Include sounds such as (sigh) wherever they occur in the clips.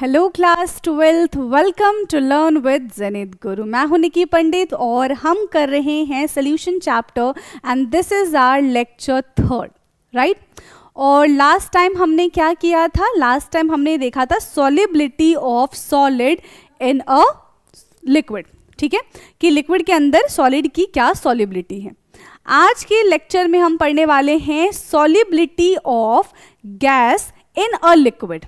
Hello class twelfth welcome to learn with Janit Guru मैं हूं निकी पंडित और हम कर रहे हैं solution chapter and this is our lecture third right और लास्ट टाइम हमने क्या किया था लास्ट टाइम हमने देखा था solubility of solid in a liquid ठीक है कि लिक्विड के अंदर सॉलिड की क्या सॉलिबिलिटी है आज के लेक्चर में हम पढ़ने वाले हैं solubility of gas in a liquid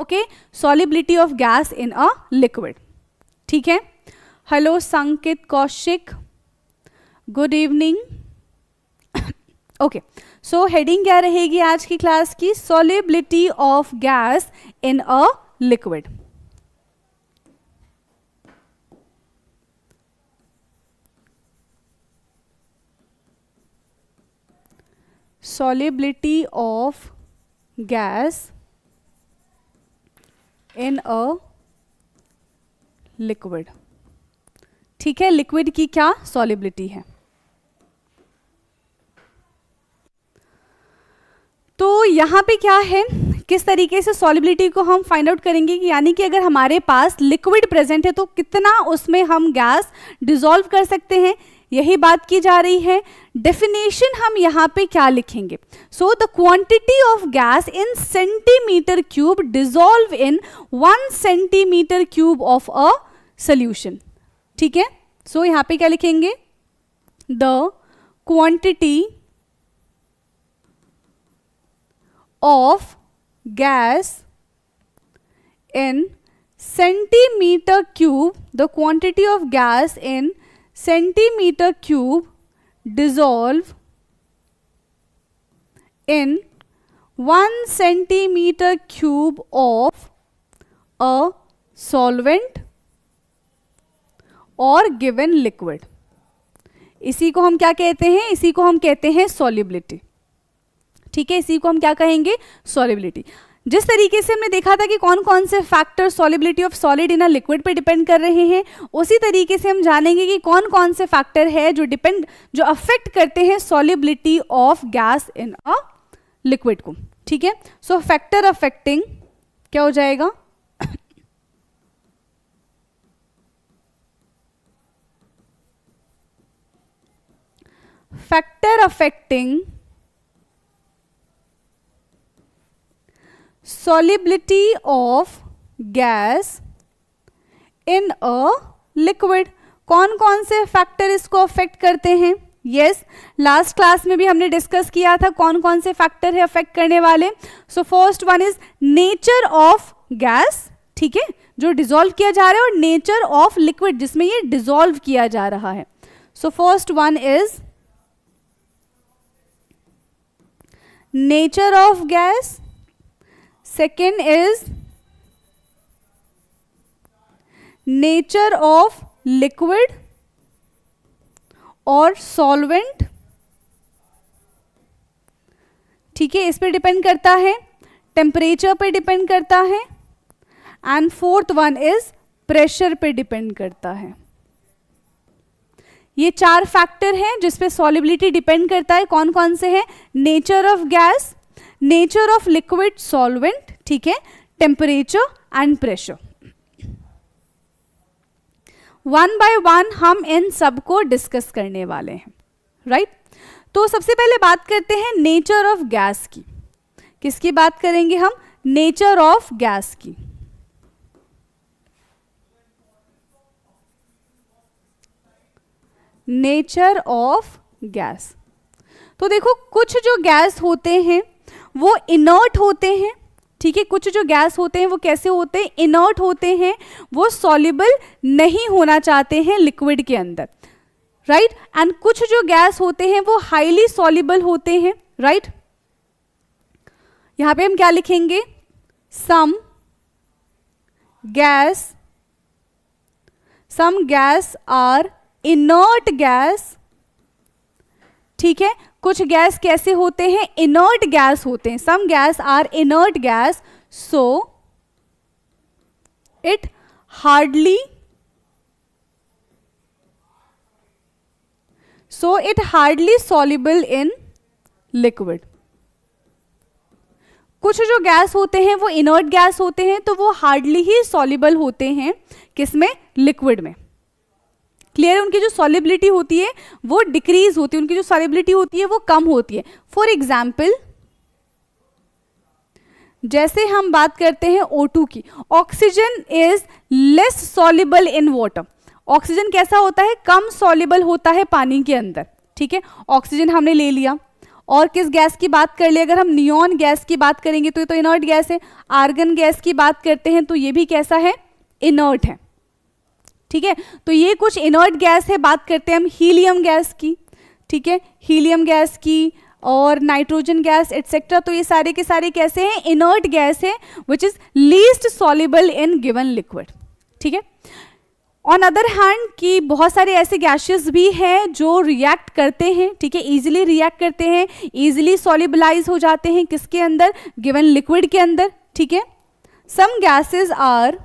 okay solubility of gas in a liquid ठीक है hello Sanket Kaushik good evening okay so heading क्या रहेगी आज की क्लास की solubility of gas in a liquid solubility of gas in a liquid ठीक है liquid की क्या सॉलिबिलिटी है तो यहां पे क्या है किस तरीके से सॉलिबिलिटी को हम फाइंड आउट करेंगे कि यानी कि अगर हमारे पास लिक्विड प्रेजेंट है तो कितना उसमें हम गैस डिजोल्व कर सकते हैं यही बात की जा रही है डेफिनेशन हम यहाँ पे क्या लिखेंगे so the quantity of gas in centimetre cube dissolve in one centimetre cube of a solution ठीक है सो so, यहाँ पे क्या लिखेंगे the quantity of gas in centimetre cube the quantity of gas in centimetre cube dissolve in one centimetre cube of a solvent और given liquid इसी को हम क्या कहते हैं इसी को हम कहते हैं सॉलिबिलिटी ठीक है इसी को हम क्या कहेंगे सॉलिबिलिटी जिस तरीके से हमने देखा था कि कौन कौन से factor solubility of solid in a liquid पे डिपेंड कर रहे हैं उसी तरीके से हम जानेंगे कि कौन कौन से फैक्टर है जो डिपेंड जो अफेक्ट करते हैं solubility of gas in a liquid को ठीक है सो फैक्टर अफेक्टिंग क्या हो जाएगा factor affecting solubility of gas in a liquid कौन कौन से फैक्टर इसको अफेक्ट करते हैं येस लास्ट क्लास में भी हमने डिस्कस किया था कौन कौन से फैक्टर है अफेक्ट करने वाले so first one is nature of gas ठीक है जो डिजोल्व किया जा रहा है और नेचर ऑफ लिक्विड जिसमें ये डिजोल्व किया जा रहा है so first one is nature of gas second is nature of liquid और सॉल्वेंट ठीक है इस पर डिपेंड करता है टेम्परेचर पे डिपेंड करता है and fourth one is pressure पे डिपेंड करता है ये चार फैक्टर हैं जिस पे सॉलिबिलिटी डिपेंड करता है कौन कौन से हैं nature of gas nature of liquid solvent ठीक है temperature and pressure one by one हम इन सबको डिस्कस करने वाले हैं राइट right? तो सबसे पहले बात करते हैं नेचर ऑफ गैस की किसकी बात करेंगे हम नेचर ऑफ गैस की नेचर ऑफ गैस तो देखो कुछ जो गैस होते हैं वो इनर्ट होते हैं ठीक है कुछ जो गैस होते हैं वो कैसे होते हैं इनर्ट होते हैं वो सॉल्युबल नहीं होना चाहते हैं लिक्विड के अंदर राइट right? एंड कुछ जो गैस होते हैं वो हाईली सॉल्युबल होते हैं राइट right? यहां पे हम क्या लिखेंगे some gas some gas are inert gas ठीक है कुछ गैस कैसे होते हैं इनर्ट गैस होते हैं some gas are inert gas so it hardly so it hardly soluble in liquid कुछ जो गैस होते हैं वो इनर्ट गैस होते हैं तो वो हार्डली ही सॉलिबल होते हैं किसमें लिक्विड में क्लियर है उनकी जो सॉलिबिलिटी होती है वो डिक्रीज होती है उनकी जो सॉलिबिलिटी होती है वो कम होती है फॉर एग्जाम्पल जैसे हम बात करते हैं O2 की oxygen is less soluble in water oxygen कैसा होता है कम सॉलिबल होता है पानी के अंदर ठीक है ऑक्सीजन हमने ले लिया और किस गैस की बात कर ले अगर हम नियॉन गैस की बात करेंगे तो ये तो इनर्ट गैस है आर्गन गैस की बात करते हैं तो ये भी कैसा है इनर्ट है ठीक है तो ये कुछ इनर्ट गैस है बात करते हैं हम हीलियम गैस की ठीक है हीलियम गैस की और नाइट्रोजन गैस एट्सेट्रा तो ये सारे के सारे कैसे हैं इनर्ट गैस है which is least soluble in given liquid ठीक है ऑन अदर हैंड कि बहुत सारे ऐसे गैसेस भी हैं जो रिएक्ट करते हैं ठीक है इजिली रिएक्ट करते हैं इजिली सॉलिबलाइज हो जाते हैं किसके अंदर गिवन लिक्विड के अंदर ठीक है some gases are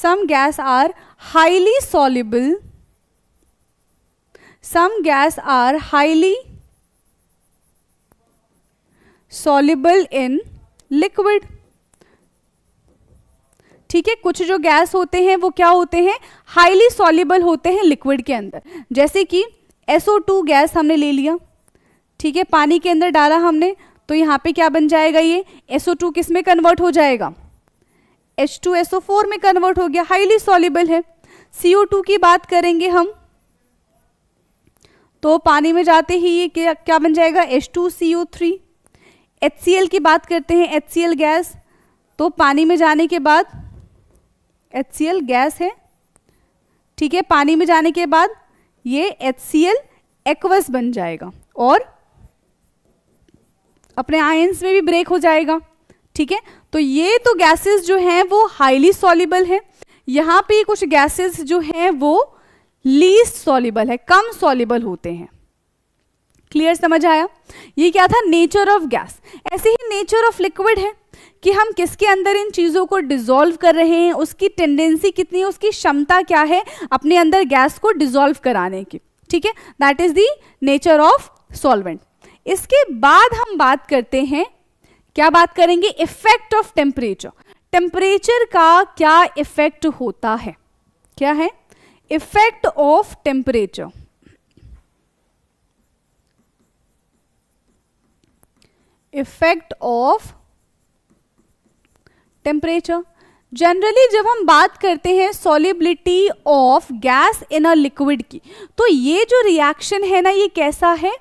some gas are highly soluble some gas are highly soluble in liquid ठीक है कुछ जो गैस होते हैं वो क्या होते हैं हाईली सॉलिबल होते हैं लिक्विड के अंदर जैसे कि SO2 गैस हमने ले लिया ठीक है पानी के अंदर डाला हमने तो यहाँ पे क्या बन जाएगा ये SO2 किस में कन्वर्ट हो जाएगा H2SO4 में कन्वर्ट हो गया हाईली सॉलिबल है CO2 की बात करेंगे हम तो पानी में जाते ही ये क्या क्या बन जाएगा H2CO3 HCl की बात करते हैं HCl गैस तो पानी में जाने के बाद HCl गैस है ठीक है पानी में जाने के बाद ये HCl एक्वस बन जाएगा और अपने आयंस में भी ब्रेक हो जाएगा ठीक है तो ये तो गैसेस जो हैं वो हाईली सॉलिबल है यहाँ पे कुछ गैसेस जो हैं वो लीस्ट सॉलिबल है कम सॉलिबल होते हैं क्लियर समझ आया ये क्या था नेचर ऑफ गैस ऐसे ही नेचर ऑफ लिक्विड है कि हम किसके अंदर इन चीज़ों को डिसॉल्व कर रहे हैं उसकी टेंडेंसी कितनी है उसकी क्षमता क्या है अपने अंदर गैस को डिसॉल्व कराने की ठीक है that is the nature of solvent इसके बाद हम बात करते हैं क्या बात करेंगे इफेक्ट ऑफ टेम्परेचर टेम्परेचर का क्या इफेक्ट होता है क्या है effect of temperature effect of temperature generally जब हम बात करते हैं solubility of gas in a liquid की तो ये जो रिएक्शन है ना ये कैसा है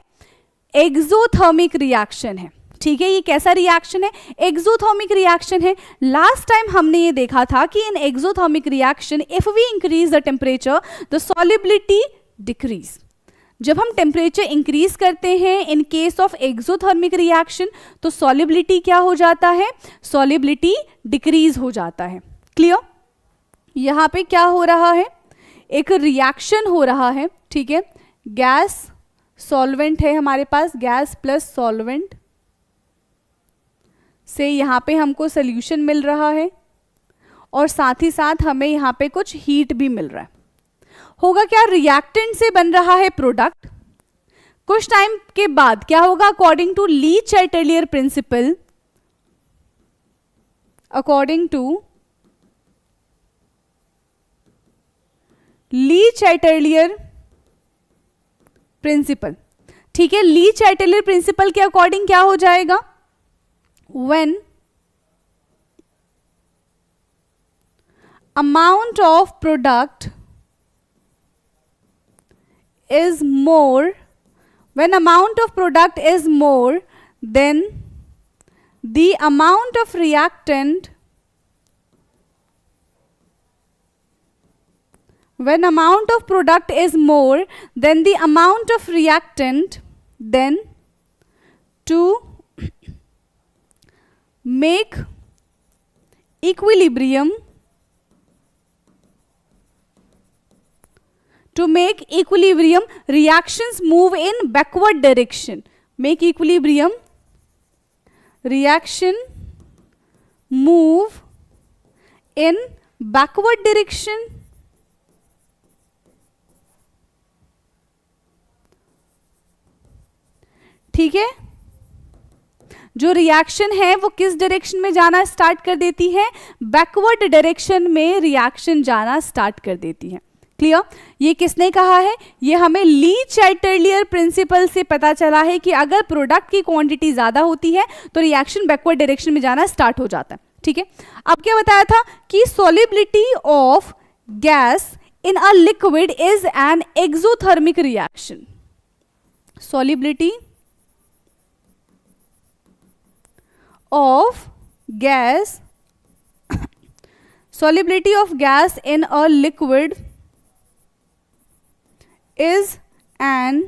एक्सोथर्मिक रिएक्शन है ठीक है ये कैसा रिएक्शन है एक्सोथॉमिक रिएक्शन है लास्ट टाइम हमने ये देखा था कि in exothermic reaction if we increase the temperature the solubility decrease जब हम टेम्परेचर इंक्रीज करते हैं in case of exothermic reaction तो सॉलिबिलिटी क्या हो जाता है सॉलिबिलिटी डिक्रीज हो जाता है क्लियर यहां पे क्या हो रहा है एक रिएक्शन हो रहा है ठीक है गैस सॉल्वेंट है हमारे पास गैस प्लस सॉल्वेंट से यहाँ पे हमको सोल्यूशन मिल रहा है और साथ ही साथ हमें यहाँ पे कुछ हीट भी मिल रहा है होगा क्या रिएक्टेंट से बन रहा है प्रोडक्ट कुछ टाइम के बाद क्या होगा according to Le Chatelier principle according to Le Chatelier principle ठीक है ली चैटेलियर प्रिंसिपल के अकॉर्डिंग क्या हो जाएगा when amount of product is more when amount of product is more then the amount of reactant when amount of product is more then the amount of reactant then 2 make equilibrium to make equilibrium reactions move in backward direction make equilibrium reaction move in backward direction ठीक है जो reaction है वो किस direction में जाना start कर देती है बैकवर्ड डायरेक्शन में रिएक्शन जाना स्टार्ट कर देती है क्लियर ये किसने कहा है ये हमें ली चैटरलियर प्रिंसिपल से पता चला है कि अगर प्रोडक्ट की क्वांटिटी ज़्यादा होती है तो रिएक्शन बैकवर्ड डायरेक्शन में जाना स्टार्ट हो जाता है ठीक है अब क्या बताया था कि solubility of gas in a liquid is an exothermic reaction solubility of gas (coughs) solubility of gas in a liquid is an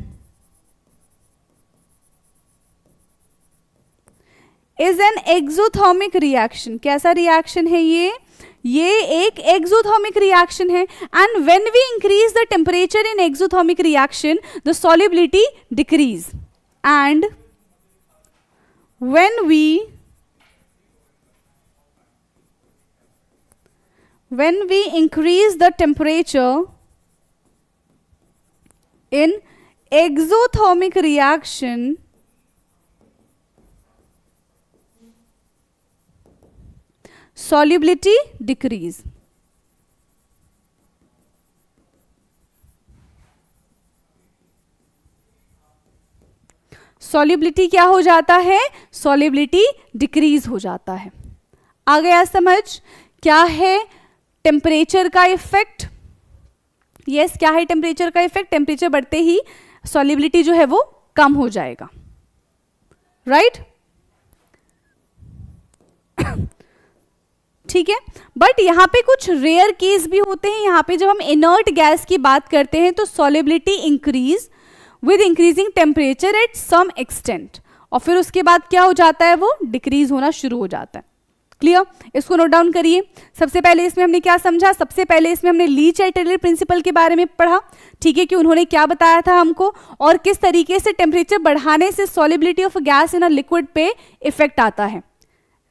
is an exothermic reaction कैसा रिएक्शन है ये ये एक एक्सोथर्मिक रिएक्शन है and when we increase the temperature in exothermic reaction the solubility decrease and when we when we increase the temperature in exothermic reaction solubility decrease solubility क्या हो जाता है सॉल्युबिलिटी डिक्रीज हो जाता है आ गया समझ क्या है टेम्परेचर का इफेक्ट यस yes, क्या है टेम्परेचर का इफेक्ट टेम्परेचर बढ़ते ही सॉलिबिलिटी जो है वो कम हो जाएगा राइट right? (coughs) ठीक है बट यहां पे कुछ रेयर केस भी होते हैं यहां पे जब हम इनर्ट गैस की बात करते हैं तो solubility increase with increasing temperature at some extent और फिर उसके बाद क्या हो जाता है वो डिक्रीज होना शुरू हो जाता है क्लियर इसको नोट डाउन करिए सबसे पहले इसमें हमने क्या समझा सबसे पहले इसमें हमने लीच एंड टेलर प्रिंसिपल के बारे में पढ़ा ठीक है कि उन्होंने क्या बताया था हमको और किस तरीके से टेम्परेचर बढ़ाने से solubility of gas in a liquid पे इफेक्ट आता है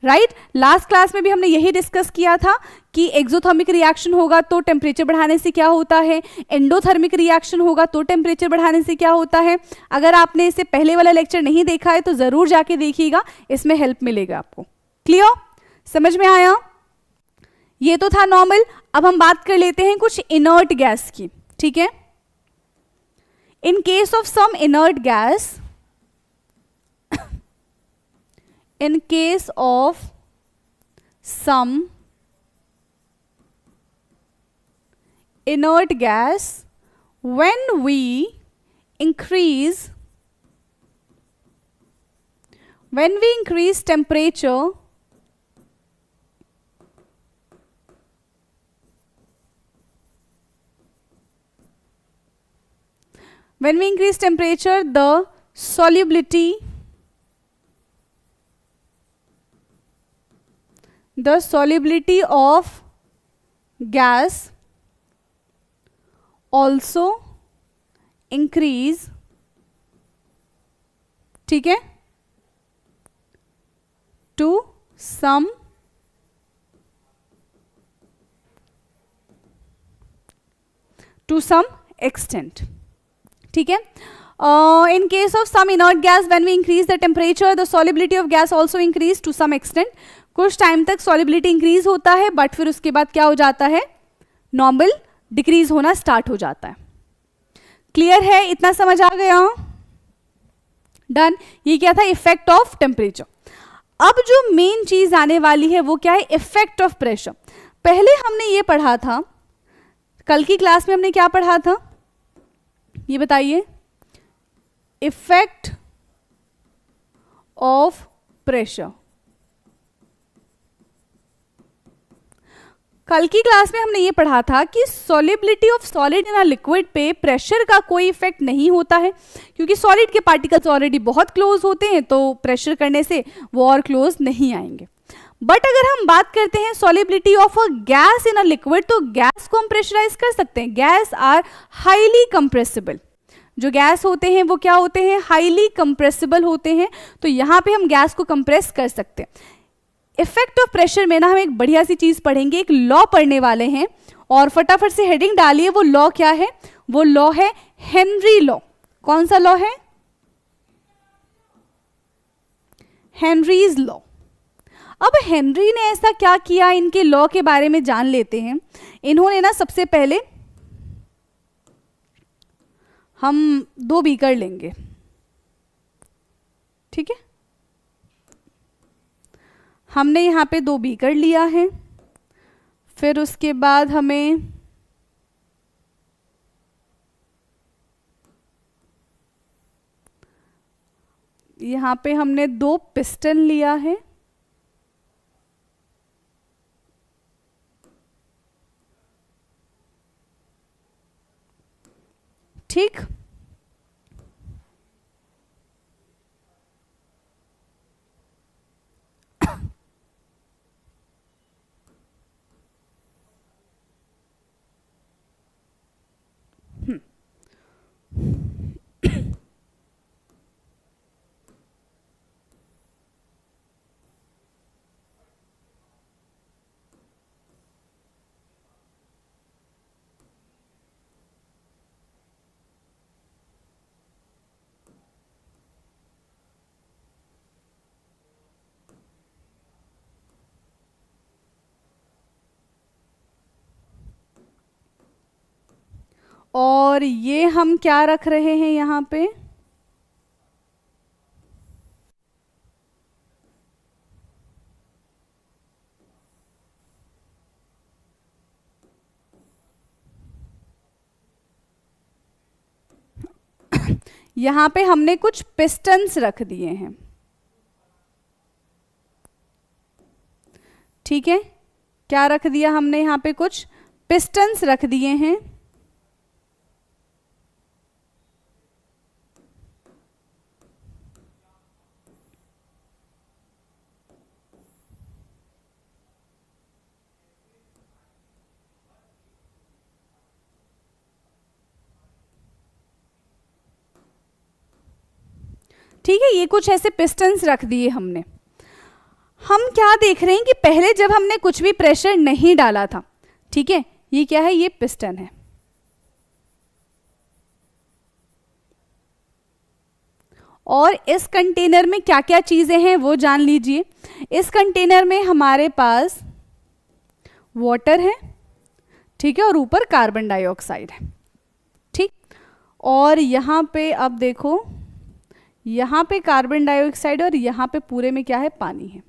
राइट लास्ट क्लास में भी हमने यही डिस्कस किया था कि एक्जोथर्मिक रिएक्शन होगा तो टेम्परेचर बढ़ाने से क्या होता है एंडोथर्मिक रिएक्शन होगा तो टेम्परेचर बढ़ाने से क्या होता है अगर आपने इसे पहले वाला लेक्चर नहीं देखा है तो ज़रूर जाके देखिएगा इसमें हेल्प मिलेगा आपको क्लियर समझ में आया ये तो था नॉर्मल अब हम बात कर लेते हैं कुछ इनर्ट गैस की ठीक है in case of some inert gas in case of some inert gas when we increase when we increase temperature When we increase temperature, the solubility the solubility of gas also increase ठीक है to some to some extent ठीक है in case of some inert gas gas we increase the temperature the solubility of gas gas increase to some extent कुछ time तक solubility increase होता है but फिर उसके बाद क्या हो जाता है नॉर्मल डिक्रीज होना स्टार्ट हो जाता है क्लियर है इतना समझ आ गया डन ये क्या था इफेक्ट ऑफ टेम्परेचर अब जो मेन चीज आने वाली है वो क्या है इफेक्ट ऑफ प्रेशर पहले हमने ये पढ़ा था कल की क्लास में हमने क्या पढ़ा था ये बताइए इफेक्ट ऑफ प्रेशर कल की क्लास में हमने ये पढ़ा था कि solubility of solid in liquid पे प्रेशर का कोई इफेक्ट नहीं होता है क्योंकि सॉलिड के पार्टिकल्स ऑलरेडी बहुत क्लोज होते हैं तो प्रेशर करने से वो और क्लोज नहीं आएंगे बट अगर हम बात करते हैं solubility of a gas in a liquid तो गैस को हम प्रेशराइज कर सकते हैं गैस आर हाईली कंप्रेसिबल जो गैस होते हैं वो क्या होते हैं हाईली कंप्रेसिबल होते हैं तो यहाँ पे हम गैस को कंप्रेस कर सकते हैं इफेक्ट ऑफ प्रेशर में ना हम एक बढ़िया सी चीज़ पढ़ेंगे एक लॉ पढ़ने वाले हैं और फटाफट से हेडिंग डालिए वो लॉ क्या है वो लॉ है हेनरी लॉ कौन सा लॉ है हेनरीज लॉ अब हेनरी ने ऐसा क्या किया इनके लॉ के बारे में जान लेते हैं इन्होंने ना सबसे पहले हम दो बीकर लेंगे ठीक है हमने यहाँ पे दो बीकर लिया है फिर उसके बाद हमें यहाँ पे हमने दो पिस्टन लिया है और ये हम क्या रख रहे हैं यहाँ पे (coughs) यहाँ पे हमने कुछ पिस्टन्स रख दिए हैं ठीक है क्या रख दिया हमने यहाँ पे कुछ पिस्टन्स रख दिए हैं ठीक है ये कुछ ऐसे पिस्टन्स रख दिए हमने हम क्या देख रहे हैं कि पहले जब हमने कुछ भी प्रेशर नहीं डाला था ठीक है ये क्या है ये पिस्टन है और इस कंटेनर में क्या क्या चीज़ें हैं वो जान लीजिए इस कंटेनर में हमारे पास वाटर है ठीक है और ऊपर कार्बन डाइऑक्साइड है ठीक और यहां पे अब देखो यहाँ पे कार्बन डाइऑक्साइड और यहाँ पे पूरे में क्या है पानी है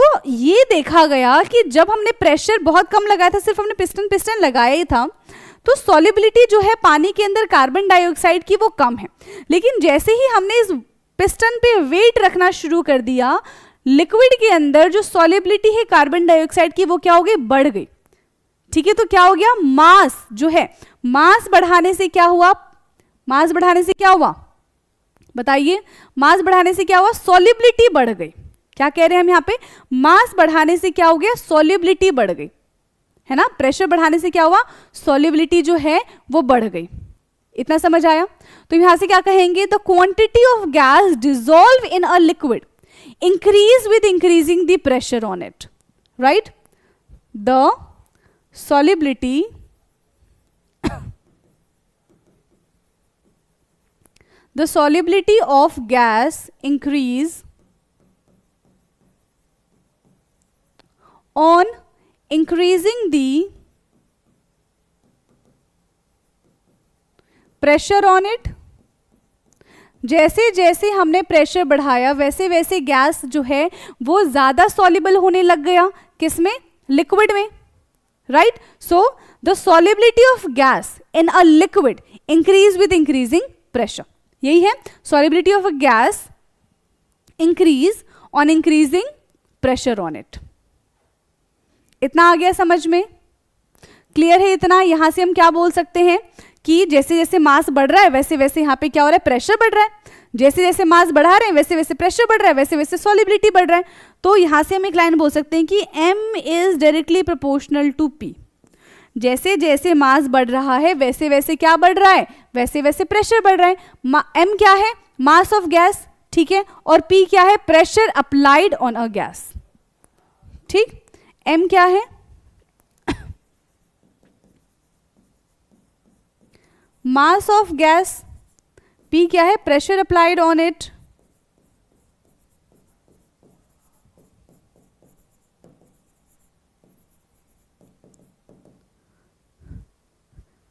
तो ये देखा गया कि जब हमने प्रेशर बहुत कम लगाया था सिर्फ हमने पिस्टन पिस्टन लगाया ही था तो सॉलिबिलिटी जो है पानी के अंदर कार्बन डाइऑक्साइड की वो कम है लेकिन जैसे ही हमने इस पिस्टन पे वेट रखना शुरू कर दिया लिक्विड के अंदर जो सॉलिबिलिटी है कार्बन डाइऑक्साइड की वो क्या हो गई बढ़ गई ठीक है तो क्या हो गया मास जो है मास बढ़ाने से क्या हुआ मास बढ़ाने से क्या हुआ बताइए मास बढ़ाने से क्या हुआ सोलिबिलिटी बढ़ गई क्या कह रहे हैं हम यहाँ पे मास बढ़ाने से क्या हो गया सोलिबिलिटी बढ़ गई है ना प्रेशर बढ़ाने से क्या हुआ सोलिबिलिटी जो है वो बढ़ गई इतना समझ आया तो यहां से क्या कहेंगे the quantity of gas dissolve in a liquid increase with increasing the pressure on it right the solubility the solubility of gas increase on increasing the pressure on it जैसे जैसे हमने प्रेशर बढ़ाया वैसे वैसे गैस जो है वो ज़्यादा सॉलिबल होने लग गया किस में लिक्विड में right so the solubility of gas in a liquid increase with increasing pressure यही है solubility of a gas increase on increasing pressure on it इतना आ गया समझ में क्लियर है इतना यहां से हम क्या बोल सकते हैं कि जैसे जैसे मास बढ़ रहा है वैसे वैसे यहां पे क्या हो रहा है प्रेशर बढ़ रहा है जैसे जैसे मास बढ़ा रहे हैं वैसे वैसे प्रेशर बढ़ रहा है वैसे वैसे सॉलिबिलिटी बढ़ रहा है तो यहां से हम एक लाइन बोल सकते हैं कि M is directly proportional to P जैसे जैसे मास बढ़ रहा है वैसे वैसे क्या बढ़ रहा है वैसे वैसे प्रेशर बढ़ रहा है एम क्या है मास ऑफ गैस ठीक है और पी क्या है pressure applied on a gas ठीक एम क्या है मास ऑफ गैस पी क्या है प्रेशर अप्लाइड ऑन इट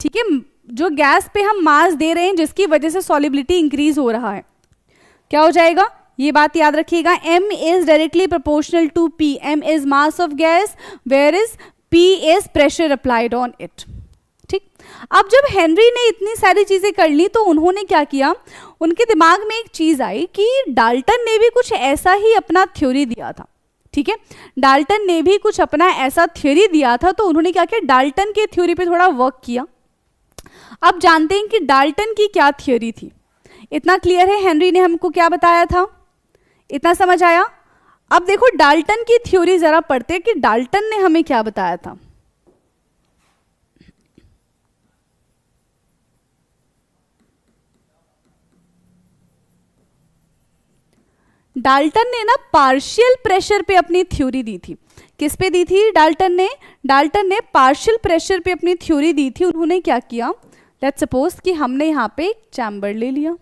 ठीक है जो गैस पे हम मास दे रहे हैं जिसकी वजह से सॉलिबिलिटी इंक्रीज हो रहा है क्या हो जाएगा ये बात याद रखिएगा m is directly proportional to p m is mass of gas where is p is pressure applied on it ठीक अब जब हेनरी ने इतनी सारी चीज़ें कर ली तो उन्होंने क्या किया उनके दिमाग में एक चीज़ आई कि डाल्टन ने भी कुछ ऐसा ही अपना थ्योरी दिया था ठीक है डाल्टन ने भी कुछ अपना ऐसा थ्योरी दिया था तो उन्होंने क्या किया डाल्टन के थ्योरी पे थोड़ा वर्क किया अब जानते हैं कि डाल्टन की क्या थ्योरी थी इतना क्लियर है हेनरी ने हमको क्या बताया था इतना समझ आया अब देखो डाल्टन की थ्योरी जरा पढ़ते हैं कि डाल्टन ने हमें क्या बताया था डाल्टन ने ना पार्शियल प्रेशर पे अपनी थ्योरी दी थी किस पे दी थी डाल्टन ने डाल्टन ने पार्शियल प्रेशर पे अपनी थ्योरी दी थी उन्होंने क्या किया लेट सपोज कि हमने यहां पे एक चैम्बर ले लिया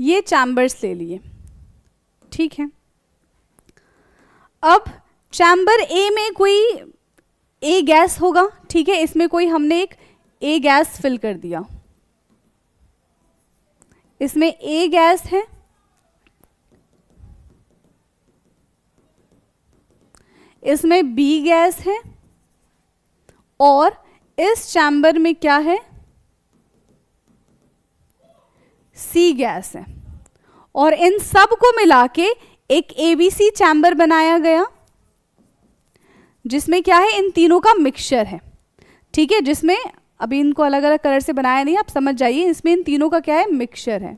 ये चैम्बर्स ले लिए ठीक है अब चैम्बर ए में कोई ए गैस होगा ठीक है इसमें कोई हमने एक ए गैस फिल कर दिया इसमें ए गैस है इसमें बी गैस है और इस चैम्बर में क्या है सी गैस है और इन सब को मिला के एक एबीसी चैम्बर बनाया गया जिसमें क्या है इन तीनों का मिक्सचर है ठीक है जिसमें अभी इनको अलग अलग कलर से बनाया नहीं आप समझ जाइए इसमें इन तीनों का क्या है मिक्सचर है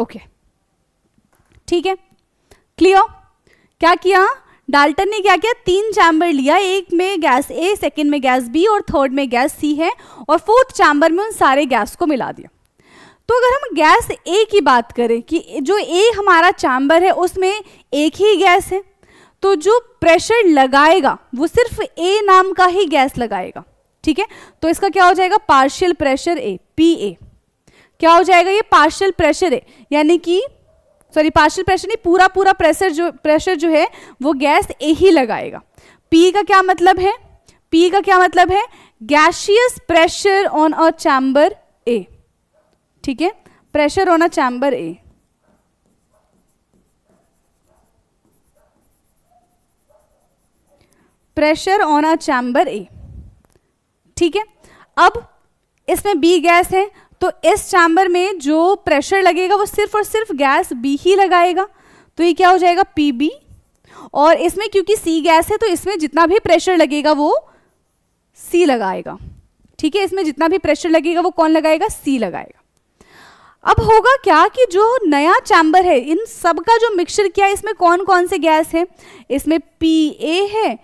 ओके ठीक है क्लियर क्या किया डाल्टन ने क्या किया तीन चैम्बर लिया एक में गैस ए सेकेंड में गैस बी और थर्ड में गैस सी है और फोर्थ चैम्बर में उन सारे गैस को मिला दिया तो अगर हम गैस ए की बात करें कि जो ए हमारा चैम्बर है उसमें एक ही गैस है तो जो प्रेशर लगाएगा वो सिर्फ ए नाम का ही गैस लगाएगा ठीक है तो इसका क्या हो जाएगा partial pressure A P A क्या हो जाएगा ये पार्शियल प्रेशर है यानी कि सॉरी पार्शियल प्रेशर नहीं पूरा पूरा प्रेशर जो प्रेशर जो है वो गैस ए ही लगाएगा पी का क्या मतलब है पी का क्या मतलब है gaseous pressure on a chamber A ठीक है pressure on a chamber A pressure on a chamber A ठीक है अब इसमें बी गैस है तो इस चैम्बर में जो प्रेशर लगेगा वो सिर्फ और सिर्फ गैस बी ही लगाएगा तो ये क्या हो जाएगा पी बी और इसमें क्योंकि सी गैस है तो इसमें जितना भी प्रेशर लगेगा वो सी लगाएगा ठीक है इसमें जितना भी प्रेशर लगेगा वो कौन लगाएगा सी लगाएगा अब होगा क्या कि जो नया चैम्बर है इन सब का जो मिक्सचर किया है इसमें कौन कौन से गैस है इसमें पी ए है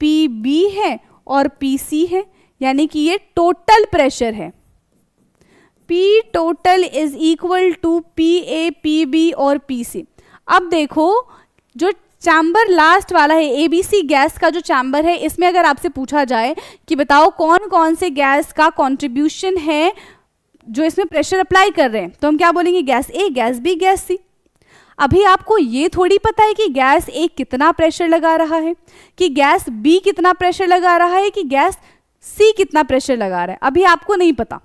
पी बी है और पी सी है यानी कि ये टोटल प्रेशर है P total is equal to P A P B और पी सी अब देखो जो चैम्बर लास्ट वाला है एबीसी गैस का जो चैम्बर है इसमें अगर आपसे पूछा जाए कि बताओ कौन कौन से गैस का कंट्रीब्यूशन है जो इसमें प्रेशर अप्लाई कर रहे हैं तो हम क्या बोलेंगे gas A gas B gas C अभी आपको ये थोड़ी पता है कि गैस ए कितना प्रेशर लगा रहा है कि गैस बी कितना प्रेशर लगा रहा है कि गैस सी कितना प्रेशर लगा रहा है अभी आपको नहीं पता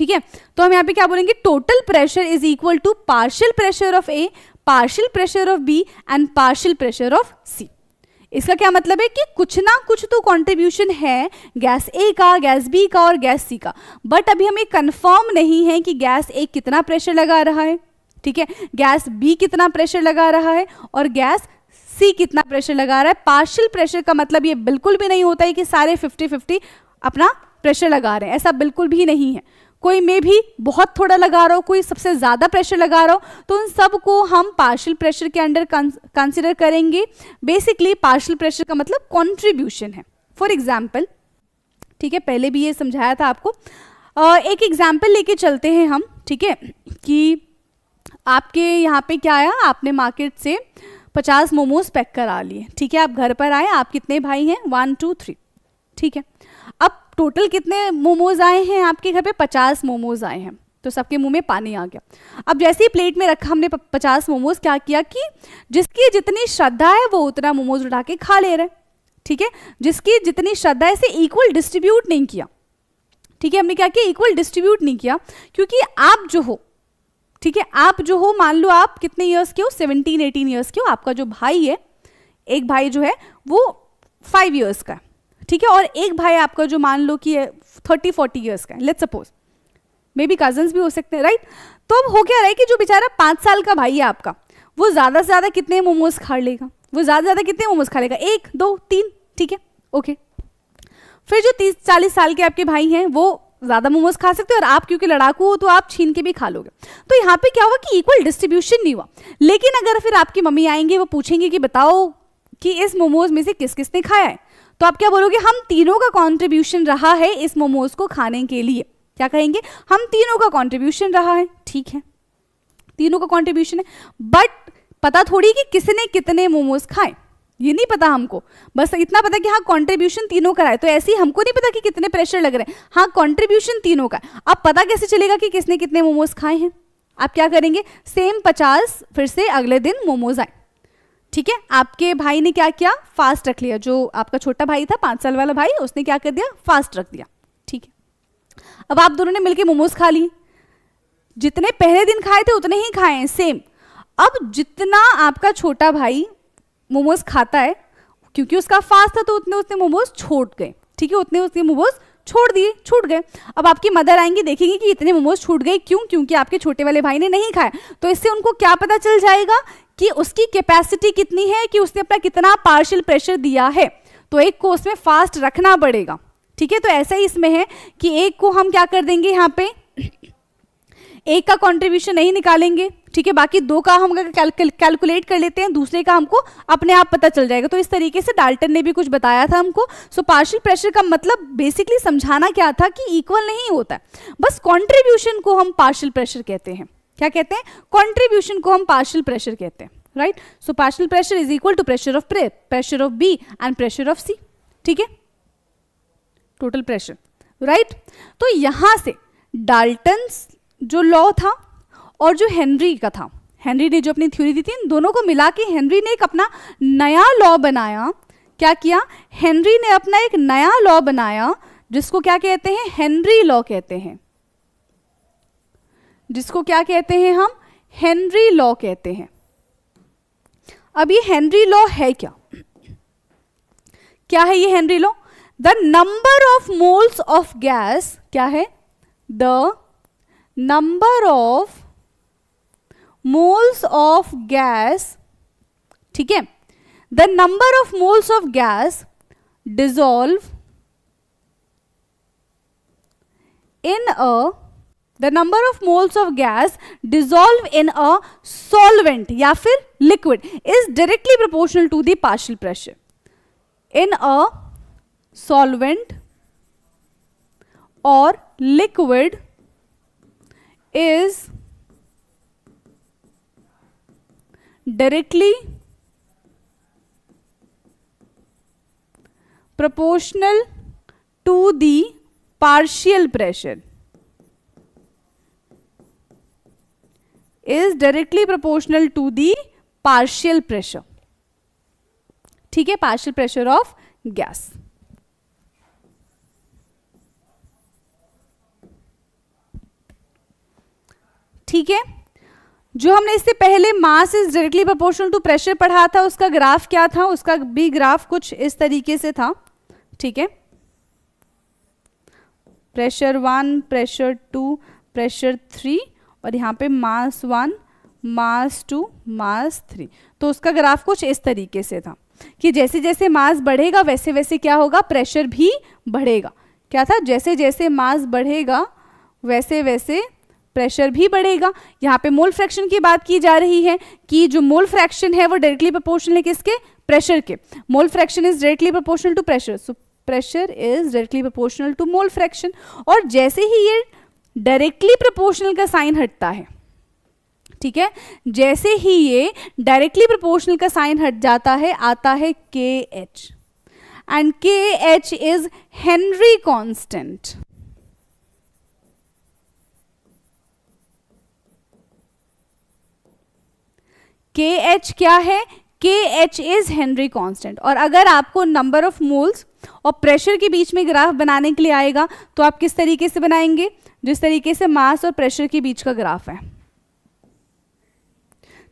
ठीक है तो हम यहाँ पे क्या बोलेंगे total pressure is equal to partial pressure of A partial pressure of B and partial pressure of C इसका क्या मतलब है कि कुछ ना कुछ तो कंट्रीब्यूशन है गैस ए का गैस बी का और गैस सी का बट अभी हमें कंफर्म नहीं है कि गैस ए कितना प्रेशर लगा रहा है ठीक है गैस बी कितना प्रेशर लगा रहा है और गैस सी कितना प्रेशर लगा रहा है पार्शियल प्रेशर का मतलब ये बिल्कुल भी नहीं होता है कि सारे फिफ्टी फिफ्टी अपना प्रेशर लगा रहे हैं ऐसा बिल्कुल भी नहीं है कोई मे भी बहुत थोड़ा लगा रहा हो कोई सबसे ज़्यादा प्रेशर लगा रहा हो तो उन सब को हम पार्शियल प्रेशर के अंडर कंसिडर करेंगे बेसिकली पार्शियल प्रेशर का मतलब कॉन्ट्रीब्यूशन है फॉर एग्जाम्पल ठीक है पहले भी ये समझाया था आपको आ, एक एग्जाम्पल लेके चलते हैं हम ठीक है कि आपके यहाँ पे क्या आया आपने मार्केट से पचास मोमोज पैक करा लिए ठीक है आप घर पर आए आप कितने भाई हैं वन टू थ्री ठीक है अब टोटल कितने मोमोज आए हैं आपके घर पे पचास मोमोज आए हैं तो सबके मुंह में पानी आ गया अब जैसे ही प्लेट में रखा हमने पचास मोमोज क्या किया कि जिसकी जितनी श्रद्धा है वो उतना मोमोज उठा के खा ले रहे हैं ठीक है जिसकी जितनी श्रद्धा है इसे इक्वल डिस्ट्रीब्यूट नहीं किया ठीक है हमने क्या किया इक्वल डिस्ट्रीब्यूट नहीं किया क्योंकि आप जो हो ठीक है आप जो हो मान लो आप कितने ईयर्स के हो सेवनटीन एटीन ईयर्स के हो आपका जो भाई है एक भाई जो है वो फाइव ईयर्स का है ठीक है और एक भाई आपका जो मान लो कि थर्टी फोर्टी ईयर्स का है let suppose maybe cousin भी हो सकते हैं राइट तो अब हो क्या रहा है कि जो बेचारा पांच साल का भाई है आपका वो ज़्यादा से ज़्यादा कितने मोमोज खा लेगा वो ज़्यादा से ज़्यादा कितने मोमोज खा लेगा एक दो तीन ठीक है ओके फिर जो तीस चालीस साल के आपके भाई हैं वो ज़्यादा मोमोज खा सकते हो और आप क्योंकि लड़ाकू हो तो आप छीन के भी खा लोगे तो यहाँ पे क्या हुआ कि इक्वल डिस्ट्रीब्यूशन नहीं हुआ लेकिन अगर फिर आपकी मम्मी आएंगे वो पूछेंगे कि बताओ कि इस मोमोज में से किस किसने खाया है तो आप क्या बोलोगे हम तीनों का कॉन्ट्रीब्यूशन रहा है इस मोमोज को खाने के लिए क्या कहेंगे हम तीनों का कॉन्ट्रीब्यूशन रहा है ठीक है तीनों का कॉन्ट्रीब्यूशन है बट पता थोड़ी कि किसने कितने मोमोज खाए ये नहीं पता हमको बस इतना पता कि हाँ कंट्रीब्यूशन तीनों का है तो ऐसे ही हमको नहीं पता कि कितने प्रेशर लग रहे हैं हाँ कंट्रीब्यूशन तीनों का अब पता कैसे चलेगा कि किसने कितने मोमोज खाए हैं आप क्या करेंगे सेम पचास फिर से अगले दिन मोमोज आए ठीक है आपके भाई ने क्या किया फास्ट रख लिया जो आपका छोटा भाई था पांच साल वाला भाई उसने क्या कर दिया फास्ट रख दिया ठीक है अब आप दोनों ने मिलकर मोमोज खा ली जितने पहले दिन खाए थे उतने ही खाए सेम अब जितना आपका छोटा भाई मोमोज खाता है क्योंकि उसका फास्ट था तो उतने उसने मोमोज छोड़ गए ठीक है उतने उसने मोमोज छोड़ दिए छूट गए अब आपकी मदर आएंगी देखेंगे कि इतने मोमोज छूट गए क्यों क्योंकि आपके छोटे वाले भाई ने नहीं खाया तो इससे उनको क्या पता चल जाएगा कि उसकी कैपेसिटी कितनी है कि उसने अपना कितना पार्शियल प्रेशर दिया है तो एक को उसमें फास्ट रखना पड़ेगा ठीक है तो ऐसा ही इसमें है कि एक को हम क्या कर देंगे यहाँ पे एक का कंट्रीब्यूशन नहीं निकालेंगे ठीक है बाकी दो का हम कैलकुलेट कर लेते हैं दूसरे का हमको अपने आप पता चल जाएगा तो इस तरीके से डाल्टन ने भी कुछ बताया था हमको सो पार्शियल प्रेशर का मतलब बेसिकली समझाना क्या था कि इक्वल नहीं होता बस कॉन्ट्रीब्यूशन को हम पार्शियल प्रेशर कहते हैं क्या कहते हैं कॉन्ट्रीब्यूशन को हम पार्शल प्रेशर कहते हैं right so partial pressure is equal to pressure of pressure of B and pressure of C ठीक है टोटल प्रेशर राइट तो यहां से डाल्टन जो लॉ था और जो हेनरी का था हेनरी ने जो अपनी थ्योरी दी थी इन दोनों को मिला के हेनरी ने एक अपना नया लॉ बनाया क्या किया हेनरी ने अपना एक नया लॉ बनाया जिसको क्या कहते हैं हेनरी लॉ कहते हैं जिसको क्या कहते हैं हम हेनरी लॉ कहते हैं अब ये हेनरी लॉ है क्या क्या है ये Henry law the number of moles of gas क्या है the number of moles of gas ठीक है the number of moles of gas dissolve in a the number of moles of gas dissolved in a solvent ya fir liquid is directly proportional to the partial pressure in a solvent or liquid is directly proportional to the partial pressure is directly proportional to the partial pressure ठीक है partial pressure of gas ठीक है जो हमने इससे पहले mass is directly proportional to pressure पढ़ा था उसका ग्राफ क्या था उसका भी ग्राफ कुछ इस तरीके से था ठीक है pressure one pressure two pressure three और यहाँ पे mass one mass two mass three तो उसका ग्राफ कुछ इस तरीके से था कि जैसे जैसे मास बढ़ेगा वैसे वैसे क्या होगा प्रेशर भी बढ़ेगा क्या था जैसे जैसे मास बढ़ेगा वैसे वैसे प्रेशर भी बढ़ेगा यहाँ पे मोल फ्रैक्शन की बात की जा रही है कि जो मोल फ्रैक्शन है वो डायरेक्टली प्रोपोर्शनल है किसके प्रेशर के mole fraction is directly proportional to pressure so pressure is directly proportional to mole fraction और जैसे ही ये डायरेक्टली प्रोपोर्शनल का साइन हटता है ठीक है जैसे ही ये डायरेक्टली प्रोपोर्शनल का साइन हट जाता है आता है K H and K H is Henry constant K H क्या है K H is Henry constant और अगर आपको नंबर ऑफ मोल्स और प्रेशर के बीच में ग्राफ बनाने के लिए आएगा तो आप किस तरीके से बनाएंगे जिस तरीके से मास और प्रेशर के बीच का ग्राफ है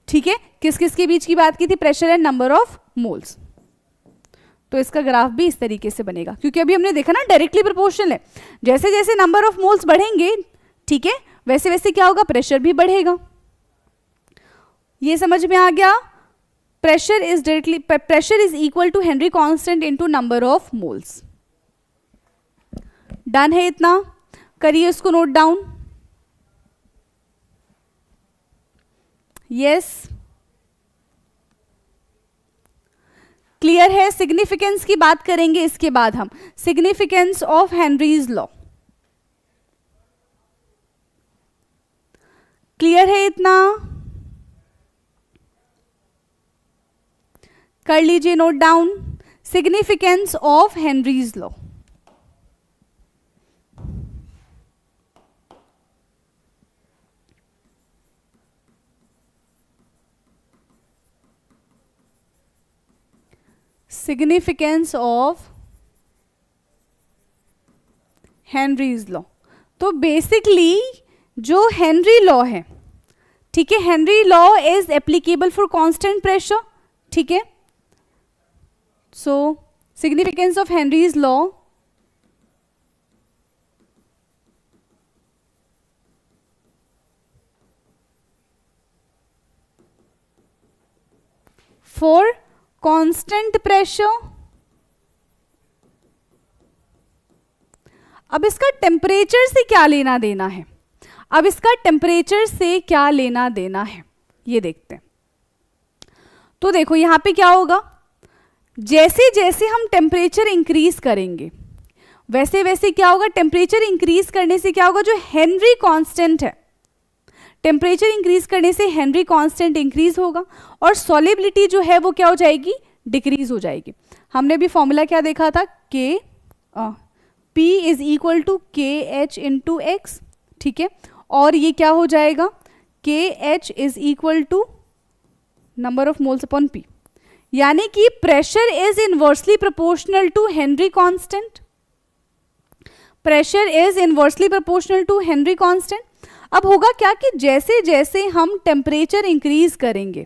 ठीक है किस किस के बीच की बात की थी pressure and number of moles तो इसका ग्राफ भी इस तरीके से बनेगा क्योंकि अभी हमने देखा ना डायरेक्टली प्रोपोर्शनल है जैसे जैसे नंबर ऑफ मोल्स बढ़ेंगे ठीक है वैसे वैसे क्या होगा प्रेशर भी बढ़ेगा ये समझ में आ गया pressure is directly pressure is equal to Henry constant into number of moles done है इतना करिए उसको नोट डाउन यस क्लियर है सिग्निफिकेंस की बात करेंगे इसके बाद हम significance of Henry's law clear है इतना कर लीजिए note down significance of Henry's law significance of Henry's law तो बेसिकली जो हेनरी लॉ है ठीक है Henry law is applicable for constant pressure ठीक है सो significance of Henry's law for constant pressure अब इसका टेम्परेचर से क्या लेना देना है अब इसका टेम्परेचर से क्या लेना देना है ये देखते हैं तो देखो यहां पे क्या होगा जैसे जैसे हम टेम्परेचर इंक्रीज करेंगे वैसे वैसे क्या होगा टेम्परेचर इंक्रीज करने से क्या होगा जो हेनरी कांस्टेंट है टेम्परेचर इंक्रीज करने से हेनरी कॉन्स्टेंट इंक्रीज होगा और सॉलिबिलिटी जो है वो क्या हो जाएगी डिक्रीज हो जाएगी हमने भी फॉर्मूला क्या देखा था K P is equal to K H into x ठीक है और ये क्या हो जाएगा K H is equal to number of moles upon P यानी कि pressure is inversely proportional to Henry constant pressure is inversely proportional to Henry constant अब होगा क्या कि जैसे जैसे हम टेम्परेचर इंक्रीज करेंगे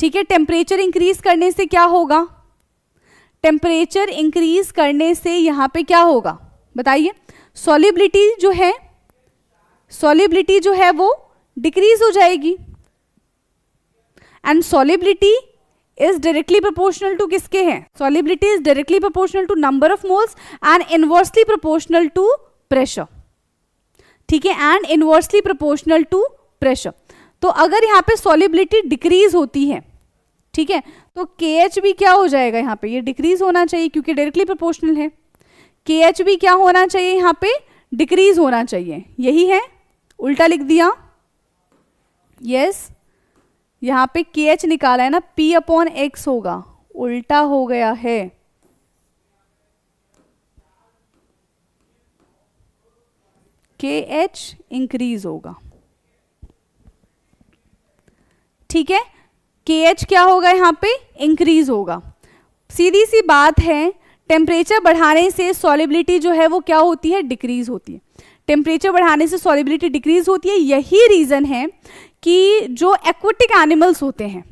ठीक है टेम्परेचर इंक्रीज करने से क्या होगा टेम्परेचर इंक्रीज करने से यहां पे क्या होगा बताइए सॉलिबिलिटी जो है सॉलिबिलिटी जो है वो डिक्रीज हो जाएगी and solubility is directly proportional to किसके हैं solubility is directly proportional to number of moles and inversely proportional to pressure ठीक है and inversely proportional to pressure तो अगर यहाँ पे सॉलिबिलिटी डिक्रीज होती है ठीक है तो के भी क्या हो जाएगा यहाँ पे ये डिक्रीज होना चाहिए क्योंकि डायरेक्टली प्रोपोर्शनल है के भी क्या होना चाहिए यहाँ पे डिक्रीज होना चाहिए यही है उल्टा लिख दिया यस yes. यहाँ पे के निकाला है ना पी अपॉन एक्स होगा उल्टा हो गया है के एच इंक्रीज होगा ठीक है के एच क्या होगा यहाँ पे इंक्रीज होगा सीधी सी बात है टेम्परेचर बढ़ाने से सॉलिबिलिटी जो है वो क्या होती है डिक्रीज होती है टेम्परेचर बढ़ाने से सॉलिबिलिटी डिक्रीज होती है यही रीज़न है कि जो एक्वेटिक एनिमल्स होते हैं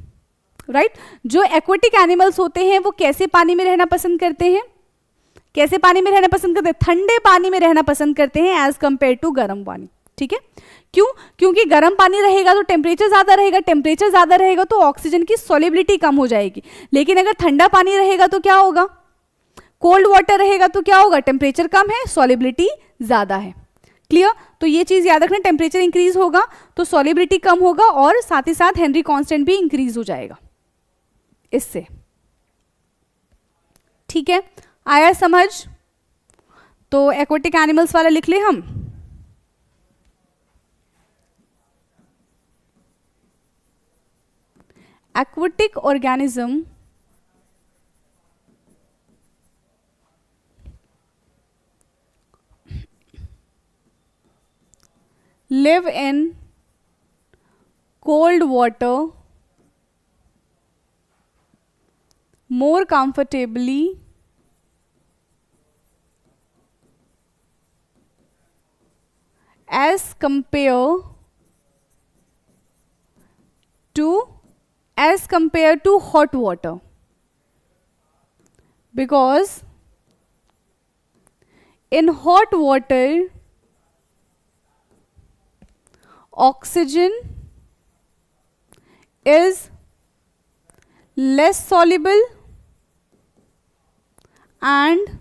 राइट right? जो एक्वेटिक एनिमल्स होते हैं वो कैसे पानी में रहना पसंद करते हैं कैसे पानी में रहना पसंद करते हैं ठंडे पानी में रहना पसंद करते हैं एज कंपेयर टू गर्म पानी ठीक है क्यों क्योंकि गर्म पानी रहेगा तो टेम्परेचर ज़्यादा रहेगा टेम्परेचर ज़्यादा रहेगा तो ऑक्सीजन की सोलिबिलिटी कम हो जाएगी लेकिन अगर ठंडा पानी रहेगा तो क्या होगा कोल्ड वाटर रहेगा तो क्या होगा टेम्परेचर कम है सोलिबिलिटी ज़्यादा है क्लियर तो ये चीज़ याद रखना टेम्परेचर इंक्रीज होगा तो सॉलिबिलिटी कम होगा और साथ ही साथ हेनरी कॉन्स्टेंट भी इंक्रीज हो जाएगा इससे ठीक है आया समझ तो एक्वेटिक एनिमल्स वाला लिख ले हम aquatic organism live in cold water more comfortably as compared to as compared to hot water because in hot water oxygen is less soluble and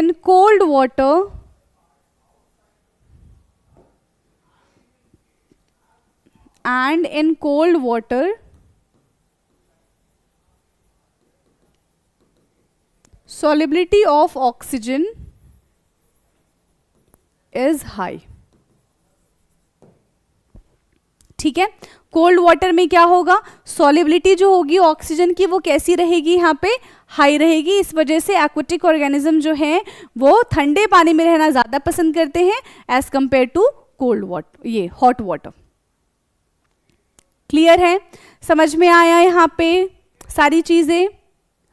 in cold water and in cold water solubility of oxygen is high ठीक है cold water में क्या होगा solubility जो होगी oxygen की वो कैसी रहेगी यहाँ पे हाई रहेगी इस वजह से एक्वेटिक ऑर्गेनिज्म जो है वो ठंडे पानी में रहना ज़्यादा पसंद करते हैं as compare to cold water ये हॉट वाटर क्लियर है समझ में आया यहाँ पे सारी चीज़ें